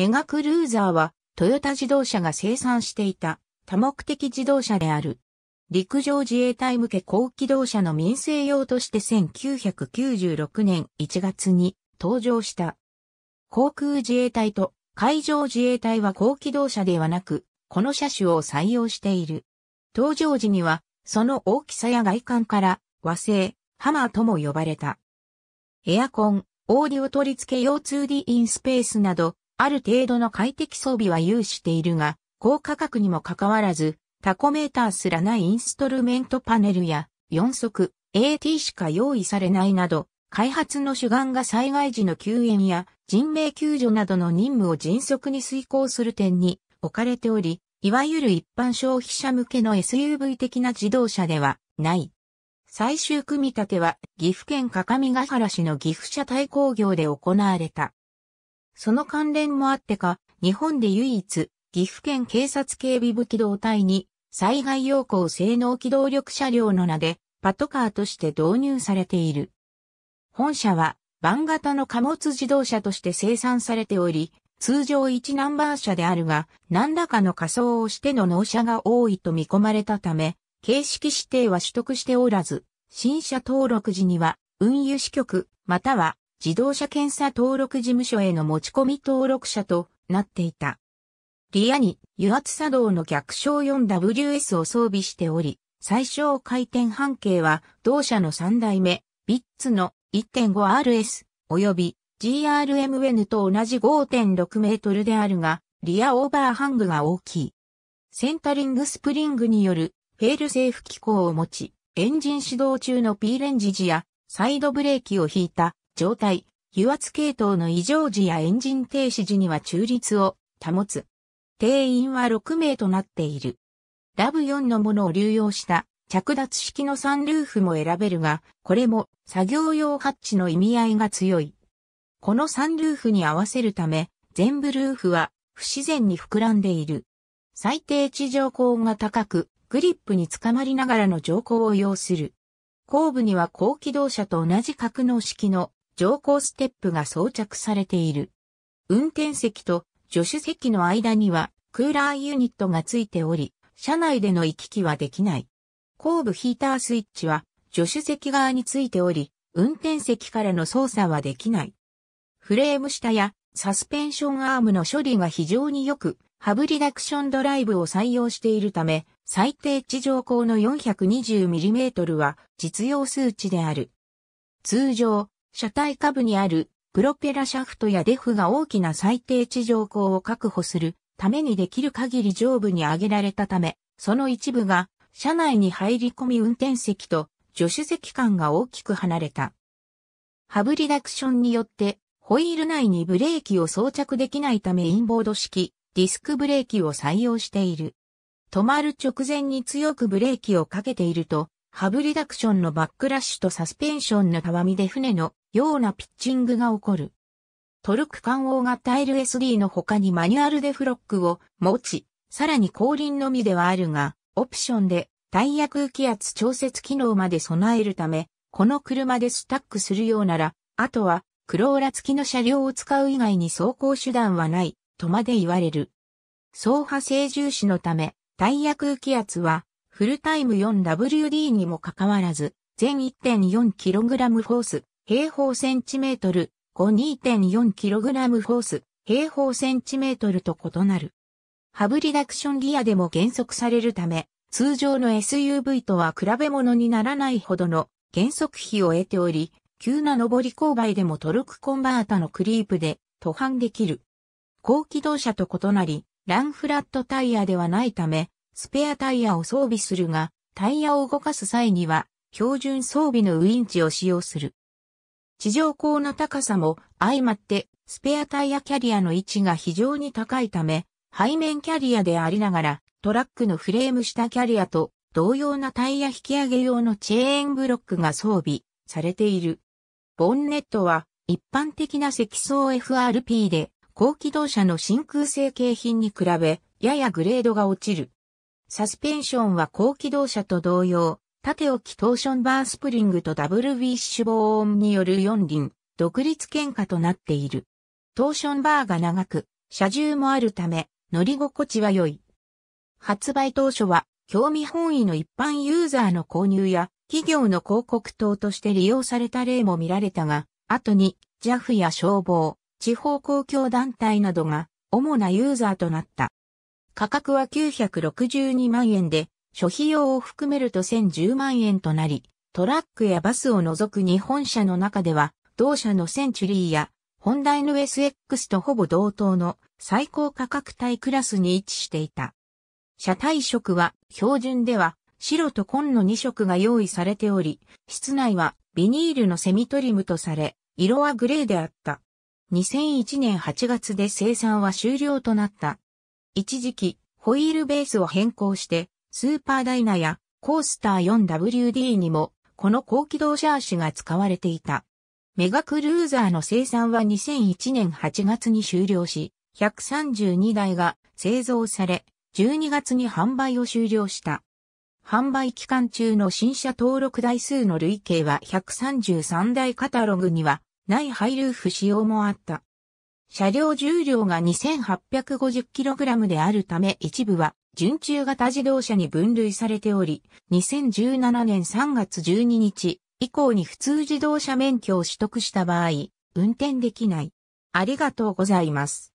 メガクルーザーはトヨタ自動車が生産していた多目的自動車である。陸上自衛隊向け高機動車の民生用として1996年1月に登場した。航空自衛隊と海上自衛隊は高機動車ではなく、この車種を採用している。登場時には、その大きさや外観から和製、ハマーとも呼ばれた。エアコン、オーディオ取り付け用 2D インスペースなど、ある程度の快適装備は有しているが、高価格にもかかわらず、タコメーターすらないインストルメントパネルや4足 AT しか用意されないなど、開発の主眼が災害時の救援や人命救助などの任務を迅速に遂行する点に置かれており、いわゆる一般消費者向けの SUV 的な自動車ではない。最終組み立ては岐阜県各務原市の岐阜車体工業で行われた。その関連もあってか、日本で唯一、岐阜県警察警備部機動隊に、災害要項性能機動力車両の名で、パトカーとして導入されている。本社は、番型の貨物自動車として生産されており、通常1ナンバー車であるが、何らかの仮想をしての納車が多いと見込まれたため、形式指定は取得しておらず、新車登録時には、運輸支局、または自動車検査登録事務所への持ち込み登録者となっていた。リアに油圧作動の逆小 4WS を装備しており、最小回転半径は同社の3代目、ビッツの 1.5RS 及び GRMN と同じ5.6メートルであるが、リアオーバーハングが大きい。センタリングスプリングによるフェールセーフ機構を持ち、エンジン始動中の P レンジ時やサイドブレーキを引いた状態、油圧系統の異常時やエンジン停止時には中立を保つ。定員は6名となっている。ラブ4のものを流用した着脱式のサンルーフも選べるが、これも作業用ハッチの意味合いが強い。このサンルーフに合わせるため、全部ルーフは不自然に膨らんでいる。最低地上高が高く、グリップにつかまりながらの乗降を要する。後部には高機動車と同じ格納式の乗降ステップが装着されている。運転席と助手席の間にはクーラーユニットがついており、車内での行き来はできない。後部ヒータースイッチは助手席側についており、運転席からの操作はできない。フレーム下やサスペンションアームの処理が非常によく、ハブリダクションドライブを採用しているため、最低地上高の 420mm は実用数値である。通常、車体下部にあるプロペラシャフトやデフが大きな最低地上高を確保するためにできる限り上部に上げられたため、その一部が車内に入り込み運転席と助手席間が大きく離れた。ハブリダクションによってホイール内にブレーキを装着できないためインボード式ディスクブレーキを採用している。止まる直前に強くブレーキをかけていると、ハブリダクションのバックラッシュとサスペンションのたわみで船のようなピッチングが起こる。トルク環王がタイル SD の他にマニュアルデフロックを持ち、さらに後輪のみではあるが、オプションでタイヤ空気圧調節機能まで備えるため、この車でスタックするようなら、あとはクローラ付きの車両を使う以外に走行手段はない、とまで言われる。走破性重視のため、タイヤ空気圧は、フルタイム 4WD にもかかわらず、全 1.4kg フォース、平方センチメートル、5 2.4kg フォース、平方センチメートルと異なる。ハブリダクションギアでも減速されるため、通常の SUV とは比べ物にならないほどの減速比を得ており、急な上り勾配でもトルクコンバータのクリープで途半できる。高機動車と異なり、ランフラットタイヤではないため、スペアタイヤを装備するが、タイヤを動かす際には、標準装備のウインチを使用する。地上高の高さも相まってスペアタイヤキャリアの位置が非常に高いため、背面キャリアでありながらトラックのフレーム下キャリアと同様なタイヤ引き上げ用のチェーンブロックが装備されている。ボンネットは一般的な積層 FRP で高機動車の真空成形品に比べややグレードが落ちる。サスペンションは高機動車と同様縦置きトーションバースプリングとダブルウィッシュー音による四輪、独立喧嘩となっている。トーションバーが長く、車重もあるため、乗り心地は良い。発売当初は、興味本位の一般ユーザーの購入や、企業の広告塔として利用された例も見られたが、後に JAF や消防、地方公共団体などが主なユーザーとなった。価格は962万円で、諸費用を含めると1010万円となり、トラックやバスを除く日本車の中では、同社のセンチュリーや、ホンダ NSX とほぼ同等の最高価格帯クラスに位置していた。車体色は標準では白と紺の2色が用意されており、室内はビニールのセミトリムとされ、色はグレーであった。2001年8月で生産は終了となった。一時期、ホイールベースを変更して、スーパーダイナやコースター 4WD にもこの高機動シャーシが使われていた。メガクルーザーの生産は2001年8月に終了し、132台が製造され、12月に販売を終了した。販売期間中の新車登録台数の累計は133台カタログにはないハイルーフ仕様もあった。車両重量が 2850kg であるため一部は準中型自動車に分類されており、2017年3月12日以降に普通自動車免許を取得した場合、運転できない。ありがとうございます。